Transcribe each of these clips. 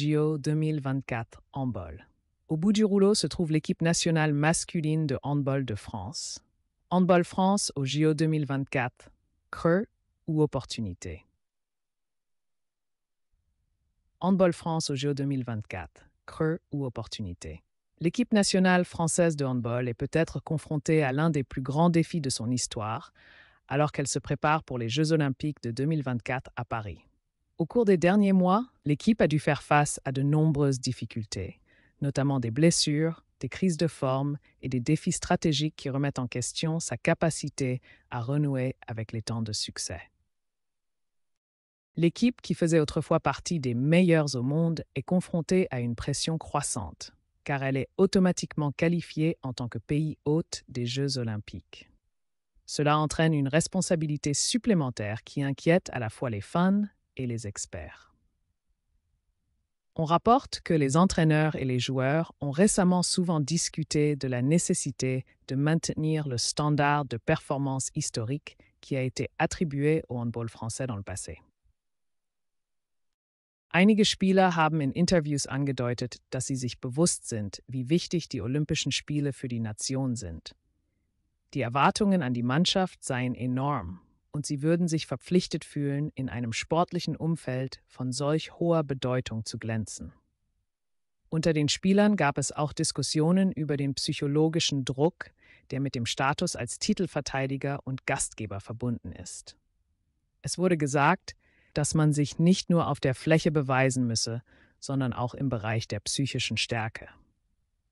JO 2024 handball. Au bout du rouleau se trouve l'équipe nationale masculine de handball de France. Handball France au JO 2024, creux ou opportunité Handball France au JO 2024, creux ou opportunité L'équipe nationale française de handball est peut-être confrontée à l'un des plus grands défis de son histoire, alors qu'elle se prépare pour les Jeux olympiques de 2024 à Paris. Au cours des derniers mois, l'équipe a dû faire face à de nombreuses difficultés, notamment des blessures, des crises de forme et des défis stratégiques qui remettent en question sa capacité à renouer avec les temps de succès. L'équipe qui faisait autrefois partie des meilleures au monde est confrontée à une pression croissante, car elle est automatiquement qualifiée en tant que pays hôte des Jeux olympiques. Cela entraîne une responsabilité supplémentaire qui inquiète à la fois les fans et les experts. On rapporte que les entraîneurs et les joueurs ont récemment souvent discuté de la nécessité de maintenir le standard de performance historique qui a été attribué au handball français dans le passé. Einige Spieler haben in Interviews angedeutet, dass sie sich bewusst sind, wie wichtig die Olympischen Spiele für die Nation sind. Die Erwartungen an die Mannschaft seien enorm, und sie würden sich verpflichtet fühlen, in einem sportlichen Umfeld von solch hoher Bedeutung zu glänzen. Unter den Spielern gab es auch Diskussionen über den psychologischen Druck, der mit dem Status als Titelverteidiger und Gastgeber verbunden ist. Es wurde gesagt, dass man sich nicht nur auf der Fläche beweisen müsse, sondern auch im Bereich der psychischen Stärke.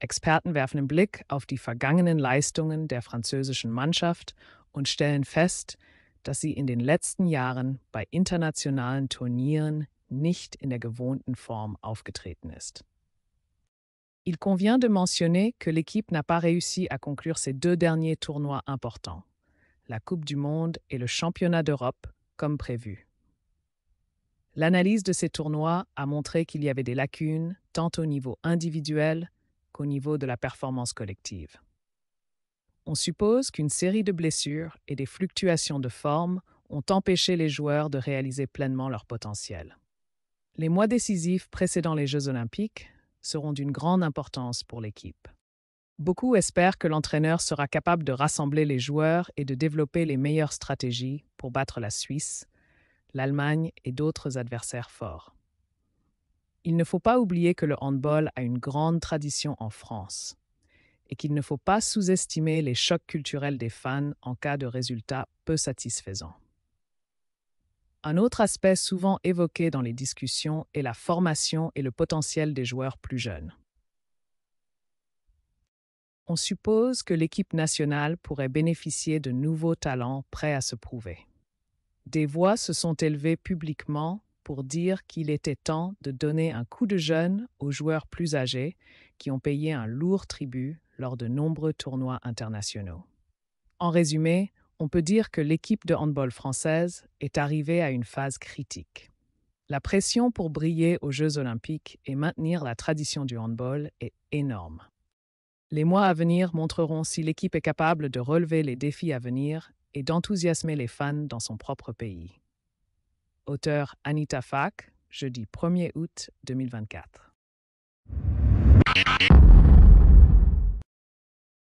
Experten werfen einen Blick auf die vergangenen Leistungen der französischen Mannschaft und stellen fest, dass sie in den letzten Jahren bei internationalen Turnieren nicht in der gewohnten Form Il convient de mentionner que l'équipe n'a pas réussi à conclure ses deux derniers tournois importants, la Coupe du Monde et le Championnat d'Europe, comme prévu. L'analyse de ces tournois a montré qu'il y avait des lacunes tant au niveau individuel qu'au niveau de la performance collective on suppose qu'une série de blessures et des fluctuations de forme ont empêché les joueurs de réaliser pleinement leur potentiel. Les mois décisifs précédant les Jeux olympiques seront d'une grande importance pour l'équipe. Beaucoup espèrent que l'entraîneur sera capable de rassembler les joueurs et de développer les meilleures stratégies pour battre la Suisse, l'Allemagne et d'autres adversaires forts. Il ne faut pas oublier que le handball a une grande tradition en France et qu'il ne faut pas sous-estimer les chocs culturels des fans en cas de résultats peu satisfaisants. Un autre aspect souvent évoqué dans les discussions est la formation et le potentiel des joueurs plus jeunes. On suppose que l'équipe nationale pourrait bénéficier de nouveaux talents prêts à se prouver. Des voix se sont élevées publiquement pour dire qu'il était temps de donner un coup de jeune aux joueurs plus âgés qui ont payé un lourd tribut lors de nombreux tournois internationaux. En résumé, on peut dire que l'équipe de handball française est arrivée à une phase critique. La pression pour briller aux Jeux olympiques et maintenir la tradition du handball est énorme. Les mois à venir montreront si l'équipe est capable de relever les défis à venir et d'enthousiasmer les fans dans son propre pays. Auteur Anita Fak, jeudi 1er août 2024. you